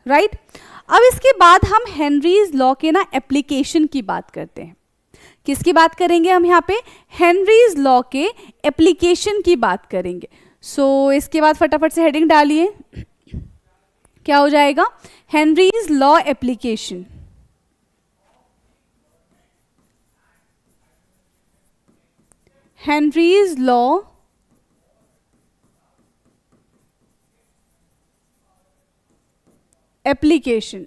राइट right? अब इसके बाद हम हेनरीज लॉ के ना एप्लीकेशन की बात करते हैं किसकी बात करेंगे हम यहाँ पे हेनरीज लॉ के एप्लीकेशन की बात करेंगे सो so, इसके बाद फटाफट से हेडिंग डालिए क्या हो जाएगा Henry's law application Henry's law application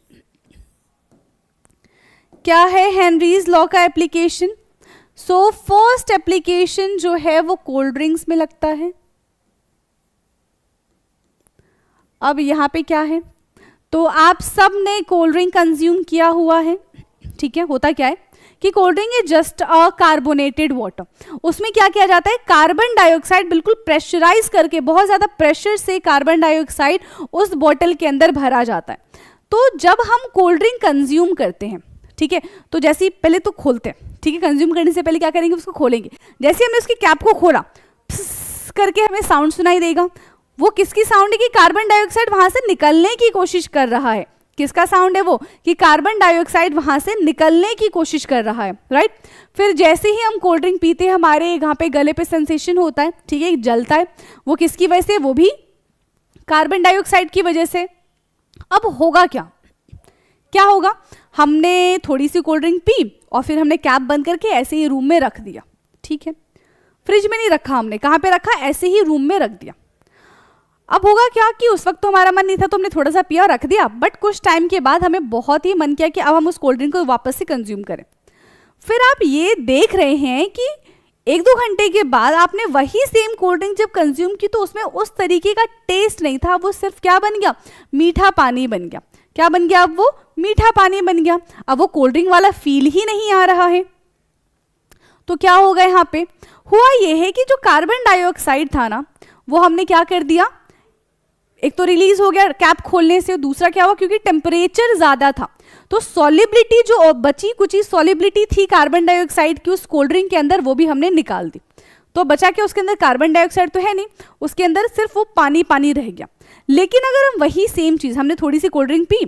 क्या है हेनरीज लॉ का एप्लीकेशन सो फर्स्ट एप्लीकेशन जो है वो कोल्ड ड्रिंक्स में लगता है अब यहां पे क्या है तो आप सब ने कोल्ड ड्रिंक कंज्यूम किया हुआ है ठीक है होता क्या है कि cold drink is just a carbonated water उसमें क्या किया जाता है कार्बन डाइऑक्साइड बिल्कुल प्रेशराइज करके बहुत ज़्यादा प्रेशर से कार्बन डाइऑक्साइड उस बॉटल के अंदर भरा जाता है तो जब हम कोल्ड ड्रिंक कंज्यूम करते हैं ठीक है तो जैसे ही पहले तो खोलते हैं ठीक है कंज्यूम करने से पहले क्या करेंगे उसको खोलेंगे जैसे हमने उसकी कैप को खोला करके हमें साउंड सुनाई देगा वो किसकी साउंड है कि कार्बन डाइऑक्साइड वहां से निकलने की कोशिश कर रहा है किसका साउंड है वो कि कार्बन डाइऑक्साइड वहां से निकलने की कोशिश कर रहा है राइट फिर जैसे ही हम कोल्ड ड्रिंक पीते हैं हमारे यहाँ पे गले पे सेंसेशन होता है ठीक है जलता है वो किसकी वजह से वो भी कार्बन डाइऑक्साइड की वजह से अब होगा क्या क्या होगा हमने थोड़ी सी कोल्ड ड्रिंक पी और फिर हमने कैप बंद करके ऐसे ही रूम में रख दिया ठीक है फ्रिज में नहीं रखा हमने कहाँ पे रखा ऐसे ही रूम में रख दिया अब होगा क्या कि उस वक्त तो हमारा मन नहीं था तो हमने थोड़ा सा पिया रख दिया बट कुछ टाइम के बाद हमें बहुत ही मन किया कि अब हम उस कोल्ड ड्रिंक को वापस से कंज्यूम करें फिर आप ये देख रहे हैं कि एक दो घंटे के बाद आपने वही सेम कोल्ड ड्रिंक जब कंज्यूम की तो उसमें उस तरीके का टेस्ट नहीं था वो सिर्फ क्या बन गया मीठा पानी बन गया क्या बन गया अब वो मीठा पानी बन गया अब वो कोल्ड ड्रिंक वाला फील ही नहीं आ रहा है तो क्या होगा यहाँ पे हुआ यह है कि जो कार्बन डाइऑक्साइड था ना वो हमने क्या कर दिया एक तो रिलीज हो गया कैप खोलने से दूसरा क्या हुआ क्योंकि टेम्परेचर ज़्यादा था तो सॉलिबिलिटी जो बची ही सॉलिबिलिटी थी कार्बन डाइऑक्साइड की उस कोल्ड ड्रिंक के अंदर वो भी हमने निकाल दी तो बचा क्या उसके अंदर कार्बन डाइऑक्साइड तो है नहीं उसके अंदर सिर्फ वो पानी पानी रह गया लेकिन अगर हम वही सेम चीज़ हमने थोड़ी सी कोल्ड ड्रिंक पी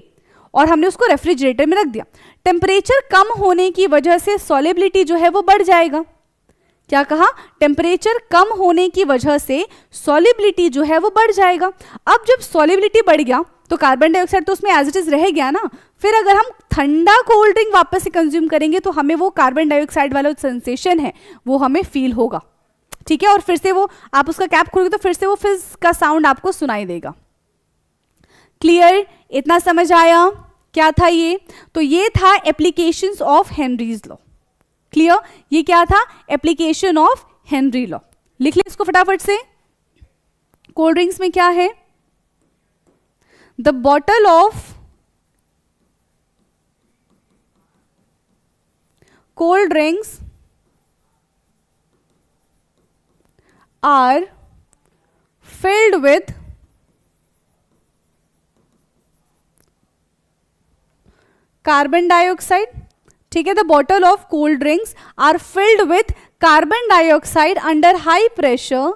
और हमने उसको रेफ्रिजरेटर में रख दिया टेम्परेचर कम होने की वजह से सॉलिबिलिटी जो है वो बढ़ जाएगा क्या कहा टेम्परेचर कम होने की वजह से सॉलिबिलिटी जो है वो बढ़ जाएगा अब जब सॉलिबिलिटी बढ़ गया तो कार्बन डाइऑक्साइड तो उसमें एज इट इज रह गया ना फिर अगर हम ठंडा कोल्ड ड्रिंक वापस से कंज्यूम करेंगे तो हमें वो कार्बन डाइऑक्साइड वाला सेंसेशन है वो हमें फील होगा ठीक है और फिर से वो आप उसका कैप खोलोगे तो फिर से वो फिज का साउंड आपको सुनाई देगा क्लियर इतना समझ आया क्या था ये तो ये था application of Henry's law clear ये क्या था एप्लीकेशन ऑफ हेनरी लॉ लिख ले इसको फटाफट से कोल्ड ड्रिंक्स में क्या है the bottle of cold drinks are filled with carbon dioxide ठीक है the bottle of cold drinks are filled with carbon dioxide under high pressure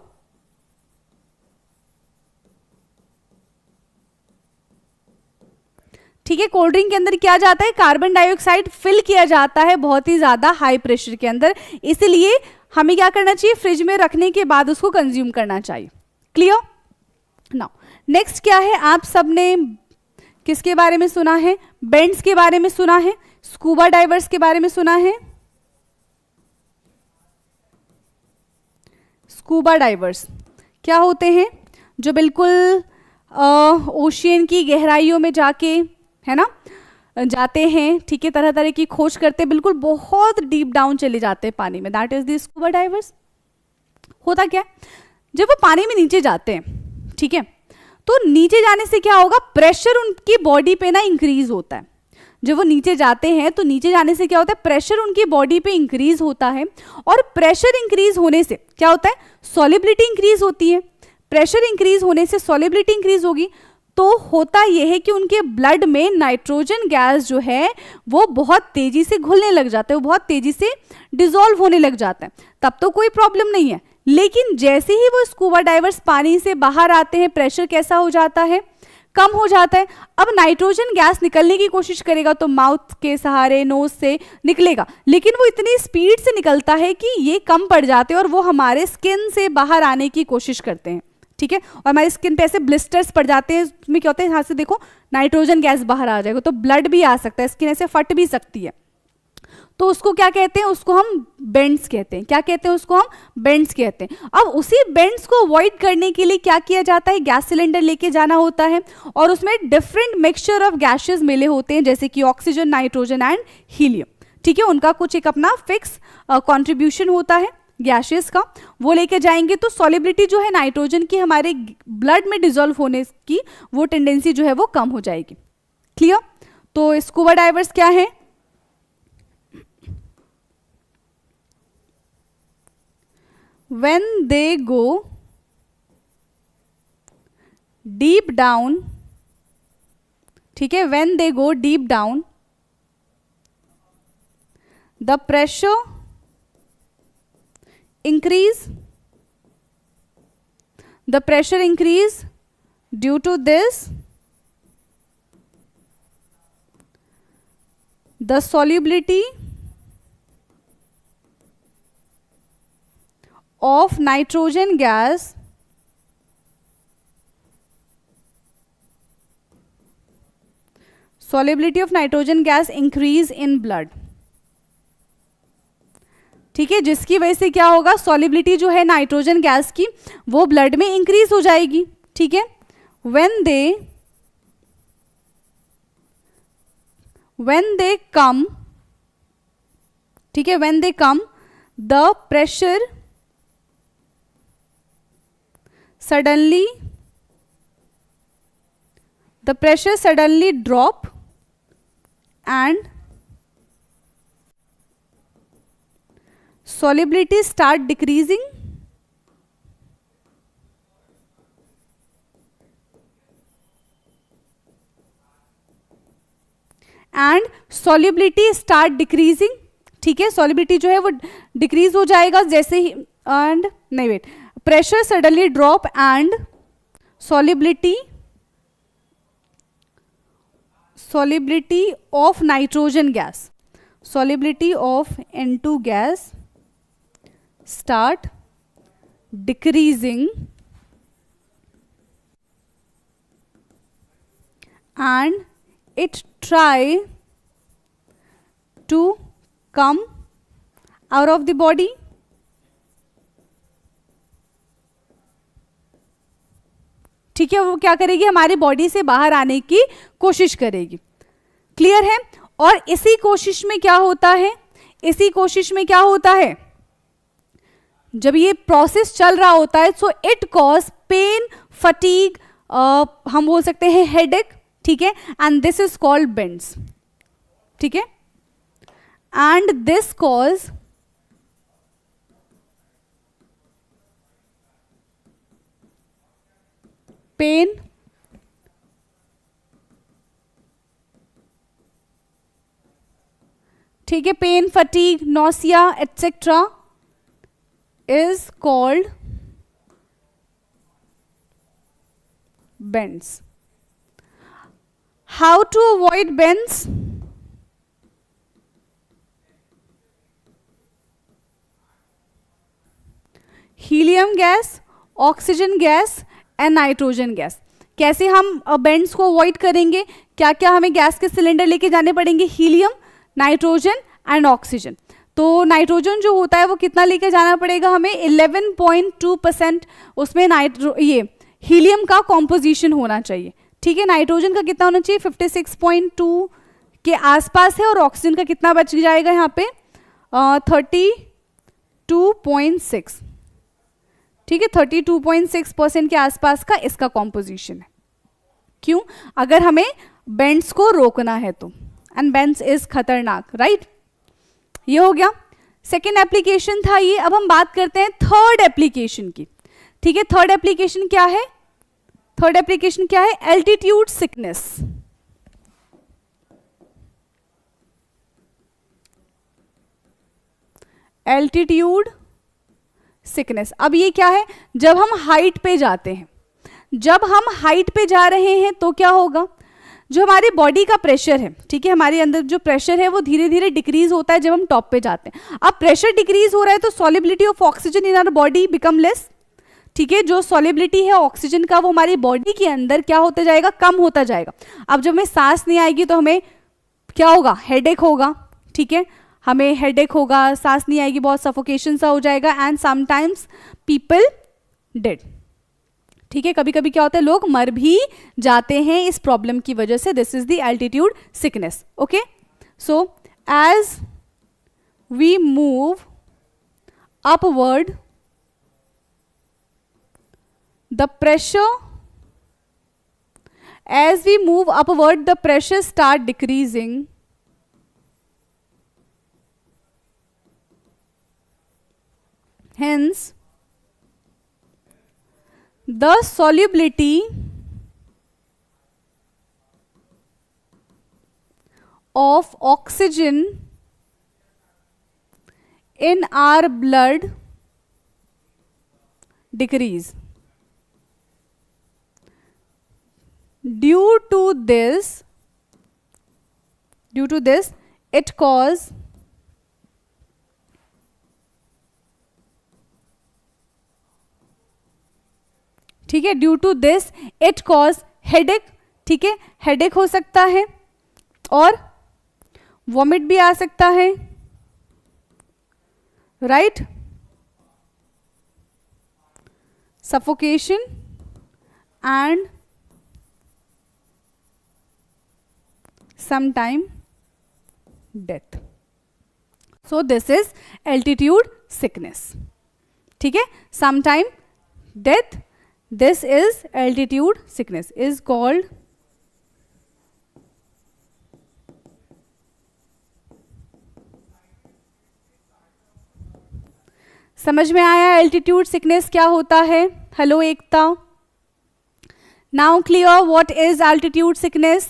ठीक है कोल्ड ड्रिंक के अंदर क्या जाता है कार्बन डाइऑक्साइड फिल किया जाता है बहुत ही ज़्यादा हाई प्रेशर के अंदर इसलिए हमें क्या करना चाहिए फ्रिज में रखने के बाद उसको कंज्यूम करना चाहिए क्लियर नाउ नेक्स्ट क्या है आप सबने किसके बारे में सुना है बेंड्स के बारे में सुना है स्कूबा डाइवर्स के बारे में सुना है स्कूबा डाइवर्स क्या होते हैं जो बिल्कुल ओशियन की गहराइयों में जाके है ना जाते हैं ठीक है तरह तरह की खोज करते बिल्कुल बहुत डीप डाउन चले जाते हैं पानी में that is the scuba divers होता क्या जब वो पानी में नीचे जाते हैं ठीक है तो नीचे जाने से क्या होगा प्रेशर उनकी बॉडी पे ना इंक्रीज होता है जब वो नीचे जाते हैं तो नीचे जाने से क्या होता है प्रेशर उनकी बॉडी पे इंक्रीज होता है और प्रेशर इंक्रीज होने से क्या होता है सॉलिबिलिटी इंक्रीज होती है प्रेशर इंक्रीज होने से सॉलिबिलिटी इंक्रीज होगी तो होता यह है कि उनके ब्लड में नाइट्रोजन गैस जो है वो बहुत तेज़ी से घुलने लग जाता है वो बहुत तेज़ी से डिजोल्व होने लग जाता है तब तो कोई प्रॉब्लम नहीं है लेकिन जैसे ही वो स्कूबा डाइवर्स पानी से बाहर आते हैं प्रेशर कैसा हो जाता है कम हो जाता है अब नाइट्रोजन गैस निकलने की कोशिश करेगा तो माउथ के सहारे नोज से निकलेगा लेकिन वो इतनी स्पीड से निकलता है कि ये कम पड़ जाते हैं और वो हमारे स्किन से बाहर आने की कोशिश करते हैं ठीक है और हमारी स्किन पे ऐसे ब्लिस्टर्स पड़ जाते हैं उसमें क्या होता है यहाँ से देखो नाइट्रोजन गैस बाहर आ जाएगा तो ब्लड भी आ सकता है स्किन ऐसे फट भी सकती है तो उसको क्या कहते हैं उसको हम बेंड्स कहते हैं क्या कहते हैं उसको हम बेंड्स कहते हैं अब उसी बेंड्स को अवॉइड करने के लिए क्या किया जाता है गैस सिलेंडर लेके जाना होता है और उसमें डिफरेंट मिक्सचर ऑफ गैसेज मिले होते हैं जैसे कि ऑक्सीजन नाइट्रोजन एंड हीलियम ठीक है उनका कुछ एक अपना फिक्स कॉन्ट्रीब्यूशन होता है गैशेज का वो लेके जाएंगे तो सॉलिबिलिटी जो है नाइट्रोजन की हमारे ब्लड में डिजोल्व होने की वो टेंडेंसी जो है वो कम हो जाएगी क्लियर तो स्कूबा डाइवर्स क्या है when they go deep down ठीक है when they go deep down the pressure increase the pressure increase due to this the solubility of nitrogen gas solubility of nitrogen gas increase in blood ठीक है जिसकी वजह से क्या होगा solubility जो है नाइट्रोजन गैस की वो ब्लड में इंक्रीज हो जाएगी ठीक है when they when they come ठीक है when they come the pressure suddenly the pressure suddenly drop and solubility start decreasing and solubility start decreasing ठीक है सॉलिबिलिटी जो है वो डिक्रीज हो जाएगा जैसे ही एंड नहीं wait pressure suddenly drop and solubility solubility of nitrogen gas solubility of N2 gas start decreasing and it try to come out of the body ठीक है वो क्या करेगी हमारी बॉडी से बाहर आने की कोशिश करेगी क्लियर है और इसी कोशिश में क्या होता है इसी कोशिश में क्या होता है जब ये प्रोसेस चल रहा होता है so it cause pain fatigue हम बोल सकते हैं हेड एक ठीक है and this is called bends ठीक है एंड दिस कॉज pain ठीक है pain fatigue nausea etcetera is called bends. How to avoid bends? Helium gas, oxygen gas and nitrogen gas कैसे हम बेंड्स को अवॉइड करेंगे क्या क्या हमें गैस के सिलेंडर लेके जाने पड़ेंगे हीलियम नाइट्रोजन एंड ऑक्सीजन तो नाइट्रोजन जो होता है वो कितना लेके जाना पड़ेगा हमें 11.2 परसेंट उसमें नाइट्रो ये हीलियम का कॉम्पोजिशन होना चाहिए ठीक है नाइट्रोजन का कितना होना चाहिए 56.2 के आसपास है और ऑक्सीजन का कितना बच जाएगा यहाँ पे थर्टी टू पॉइंट सिक्स ठीक है 32.6 परसेंट के आसपास का इसका कॉम्पोजिशन है क्यों अगर हमें बेंड्स को रोकना है तो एंड बेंड्स इज खतरनाक राइट ये हो गया सेकेंड एप्लीकेशन था ये अब हम बात करते हैं थर्ड एप्लीकेशन की ठीक है थर्ड एप्लीकेशन क्या है थर्ड एप्लीकेशन क्या है एल्टीट्यूड सिकनेस एल्टीट्यूड सिकनेस अब ये क्या है जब हम हाइट पे जाते हैं जब हम हाइट पे जा रहे हैं तो क्या होगा जो हमारी बॉडी का प्रेशर है ठीक है हमारे अंदर जो प्रेशर है वो धीरे धीरे डिक्रीज होता है जब हम टॉप पे जाते हैं अब प्रेशर डिक्रीज हो रहा है तो solubility of oxygen in our body become less ठीक है जो सॉलिबिलिटी है ऑक्सीजन का वो हमारी बॉडी के अंदर क्या होता जाएगा कम होता जाएगा अब जब हमें सांस नहीं आएगी तो हमें क्या होगा हेड होगा ठीक है हमें हेडेक होगा सांस नहीं आएगी बहुत सफोकेशन सा हो जाएगा एंड समटाइम्स पीपल डेड ठीक है कभी कभी क्या होता है लोग मर भी जाते हैं इस प्रॉब्लम की वजह से this is the altitude sickness okay so as we move upward the pressure as we move upward the pressure start decreasing Hence, the solubility of oxygen in our blood decrease. Due to this, due to this, it cause ठीक है due to this it cause headache ठीक है head एक हो सकता है और vomit भी आ सकता है right suffocation and sometime death so this is altitude sickness ठीक है sometime death this is altitude sickness is called समझ में आया एल्टीट्यूड सिकनेस क्या होता है hello Ekta now clear what is altitude sickness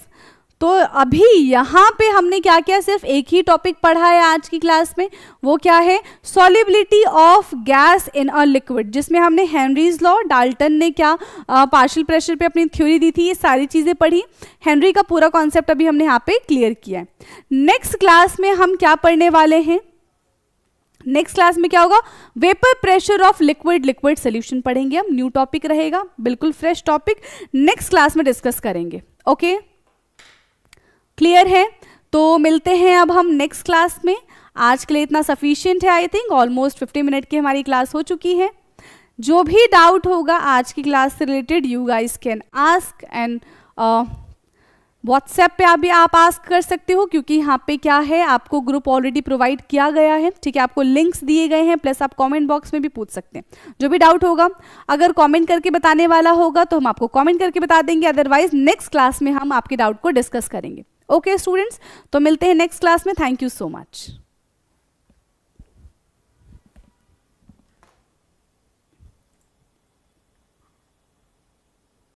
तो अभी यहाँ पे हमने क्या किया सिर्फ एक ही टॉपिक पढ़ा है आज की क्लास में वो क्या है solubility of gas in a liquid जिसमें हमने हेनरीज लॉ डाल्टन ने क्या पार्शियल प्रेशर पे अपनी थ्योरी दी थी ये सारी चीज़ें पढ़ी हेनरी का पूरा कॉन्सेप्ट अभी हमने यहाँ पे क्लियर किया है नेक्स्ट क्लास में हम क्या पढ़ने वाले हैं नेक्स्ट क्लास में क्या होगा vapour pressure of liquid liquid solution पढ़ेंगे हम न्यू टॉपिक रहेगा बिल्कुल फ्रेश टॉपिक नेक्स्ट क्लास में डिस्कस करेंगे ओके okay? क्लियर है तो मिलते हैं अब हम नेक्स्ट क्लास में आज के लिए इतना सफिशियंट है आई थिंक ऑलमोस्ट 50 मिनट की हमारी क्लास हो चुकी है जो भी डाउट होगा आज की क्लास से related you guys can ask and WhatsApp पे अभी आप आस्क कर सकते हो क्योंकि यहाँ पे क्या है आपको ग्रुप ऑलरेडी प्रोवाइड किया गया है ठीक है आपको लिंक्स दिए गए हैं प्लस आप कमेंट बॉक्स में भी पूछ सकते हैं जो भी डाउट होगा अगर कमेंट करके बताने वाला होगा तो हम आपको कमेंट करके बता देंगे अदरवाइज नेक्स्ट क्लास में हम आपके डाउट को डिस्कस करेंगे ओके स्टूडेंट्स तो मिलते हैं नेक्स्ट क्लास में थैंक यू सो मच